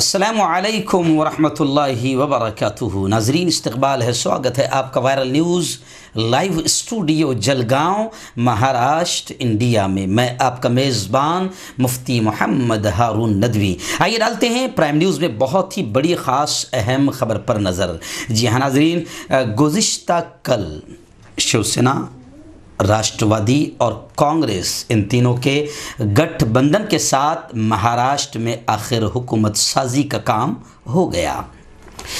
السلام علیکم ورحمۃ اللہ وبرکاتہ ناظرین استقبال ہے سواگت ہے آپ کا viral news live studio Jalgaon Maharashtra India میں میں آپ کا میزبان مفتی محمد ہارون ندوی آئیے ڈالتے ہیں پرائم نیوز میں بہت ہی بڑی خاص اہم خبر پر نظر جی ہاں ناظرین گزشتہ کل شیوسینا راشتوادی اور کانگریس ان تینوں کے گٹھ بندھن کے ساتھ مہاراشٹر میں آخر حکومت سازی کا کام ہو گیا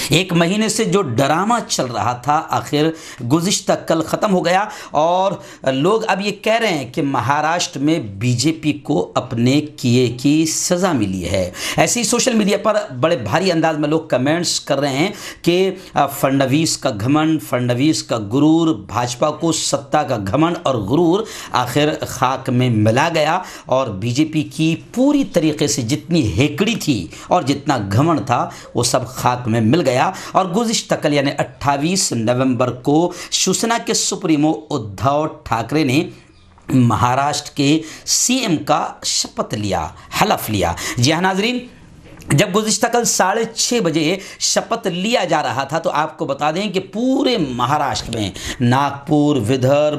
ایک مہینے سے جو ڈرامہ چل رہا تھا آخر گزشتہ کل ختم ہو گیا اور لوگ اب یہ کہہ رہے ہیں کہ مہاراشٹر میں بی جے پی کو اپنے کیے کی سزا ملی ہے ایسے ہی سوشل میڈیا پر بڑے بھاری انداز میں لوگ کمنٹس کر رہے ہیں کہ فڈنویس کا گھمن فڈنویس کا گرور بھاجپا کو ستہ کا گھمن اور غرور آخر خاک میں ملا گیا اور بی جے پی کی پوری طریقے سے جتنی ہیکڑی تھی اور جتنا گھمن تھا وہ سب خاک میں مل گیا گیا اور یعنی اٹھائیس نومبر کو شوسنا کے سپریمو ادھو ٹھاکرے نے مہاراشٹر کے سی ایم کا شپت لیا حلف لیا جہاں جی ناظرین جب گزشتہ کل ساڑھے چھ بجے شپت لیا جا رہا تھا تو آپ کو بتا دیں کہ پورے مہاراشٹر میں ناگپور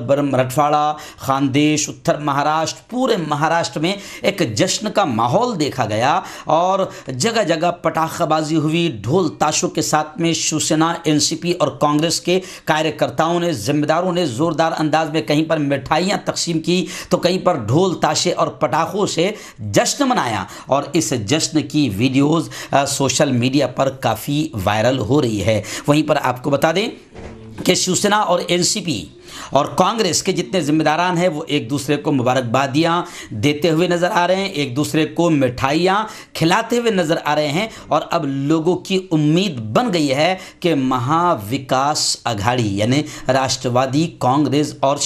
برم رٹھواڑا خاندیش اتر مہاراشٹر پورے مہاراشٹر میں ایک جشن کا ماحول دیکھا گیا اور جگہ جگہ پٹاخہ بازی ہوئی ڈھول تاشوں کے ساتھ میں شیوسینا این سی پی اور کانگریس کے کاریہ کرتاؤں نے ذمہ داروں نے زوردار انداز میں کہیں پر مٹھائیاں تقسیم کی تو کہیں پر ڈھول تاشے اور پٹاخوں سے جشن منایا اور اس جشن کی ویڈیو ویڈیوز سوشل میڈیا پر کافی وائرل ہو رہی ہے وہیں پر آپ کو بتا دیں کہ شیوسینا اور این سی پی اور کانگریس کے جتنے ذمہ داران ہیں وہ ایک دوسرے کو مبارکبادیاں دیتے ہوئے نظر آ رہے ہیں ایک دوسرے کو مٹھائیاں کھلاتے ہوئے نظر آ رہے ہیں اور اب لوگوں کی امید بن گئی ہے کہ مہا وکاس اگھاڑی یعنی کانگریس اور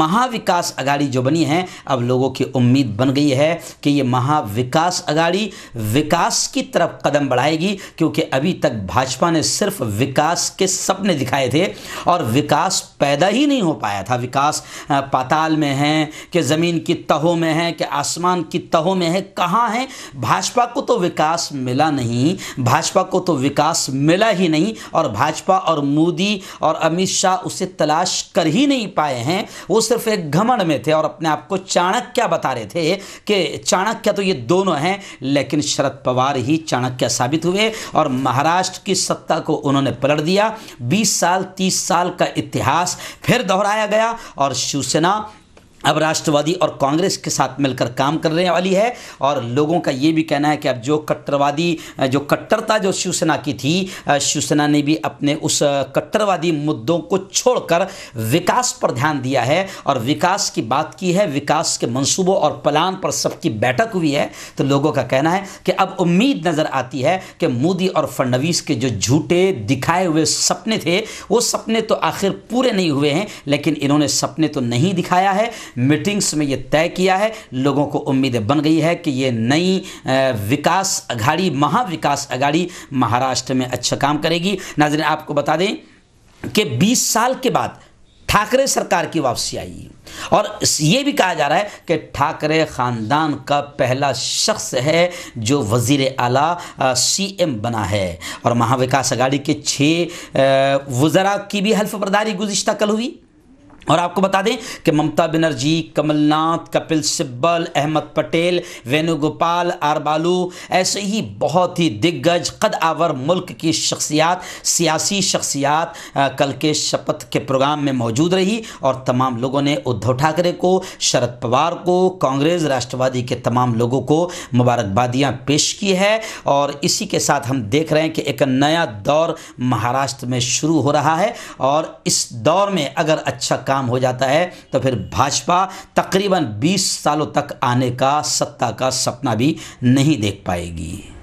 مہا وکاس اگاڑی جو بنی ہے اب لوگوں کی امید بن گئی ہے کہ یہ مہا وکاس اگاڑی وکاس کی طرف قدم بڑھائے گی کیونکہ ابھی تک بھاجپا نے صرف وکاس کے سپنے دکھائے تھے اور وکاس پہ پیدا ہی نہیں ہو پایا تھا وکاس پاتال میں ہیں کہ زمین کی تہوں میں ہے کہ آسمان کی تہوں میں ہے کہاں ہیں بھاجپا کو تو وکاس ملا نہیں بھاجپا کو تو وکاس ملا ہی نہیں اور بھاجپا اور مودی اور امت شاہ اسے تلاش کر ہی نہیں پائے ہیں وہ صرف ایک گھمڑ میں تھے اور اپنے آپ کو چاڑکیہ بتا رہے تھے کہ چاڑکیہ تو یہ دونوں ہیں لیکن شرد پوار ہی چاکیہ ثابت ہوئے اور مہاراشٹر کی سطح کو انہوں نے پلٹ دیا بیس سال تیس سال کا اتہاس پھر دہرایا گیا اور شیوسینا اب راشٹروادی اور کانگریس کے ساتھ مل کر کام کرنے والی ہے اور لوگوں کا یہ بھی کہنا ہے کہ اب جو کٹروادی جو کٹرتا جو شیوسنا کی تھی شیوسنا نے بھی اپنے اس کٹروادی مدوں کو چھوڑ کر وکاس پر دھیان دیا ہے اور وکاس کی بات کی ہے وکاس کے منصوبوں اور پلان پر سب کی بیٹھک ہوئی ہے تو لوگوں کا کہنا ہے کہ اب امید نظر آتی ہے کہ مودی اور فڈنویس کے جو جھوٹے دکھائے ہوئے سپنے تھے وہ سپنے تو آخر پورے نہیں ہوئے ہیں لیکن انہوں نے سپنے تو نہیں دکھایا ہے میٹنگس میں یہ طے کیا ہے لوگوں کو امید بن گئی ہے کہ یہ نئی وکاس اگاڑی مہا وکاس اگاڑی مہاراشٹر میں اچھا کام کرے گی ناظرین آپ کو بتا دیں کہ بیس سال کے بعد ٹھاکرے سرکار کی واپسی آئی اور یہ بھی کہا جا رہا ہے کہ ٹھاکرے خاندان کا پہلا شخص ہے جو وزیر اعلیٰ سی ایم بنا ہے اور مہا وکاس اگاڑی کے چھ وزراء کی بھی حلف برداری گزشتہ کل ہوئی اور آپ کو بتا دیں کہ ممتا بنرجی کمل ناتھ کپل سبل احمد پٹیل وینو آر بالو ایسے ہی بہت ہی دگج قد آور ملک کی شخصیات سیاسی شخصیات کل کے شپت کے پروگرام میں موجود رہی اور تمام لوگوں نے ادھو ٹھاکرے کو شرد پوار کو کانگریس راشٹروادی کے تمام لوگوں کو مبارکبادیاں پیش کی ہے اور اسی کے ساتھ ہم دیکھ رہے ہیں کہ ایک نیا دور مہاراشٹر میں شروع ہو رہا ہے اور اس دور میں اگر اچھا کام ہو جاتا ہے تو پھر بھاجپا تقریباً بیس سالوں تک آنے کا ستا کا سپنا بھی نہیں دیکھ پائے گی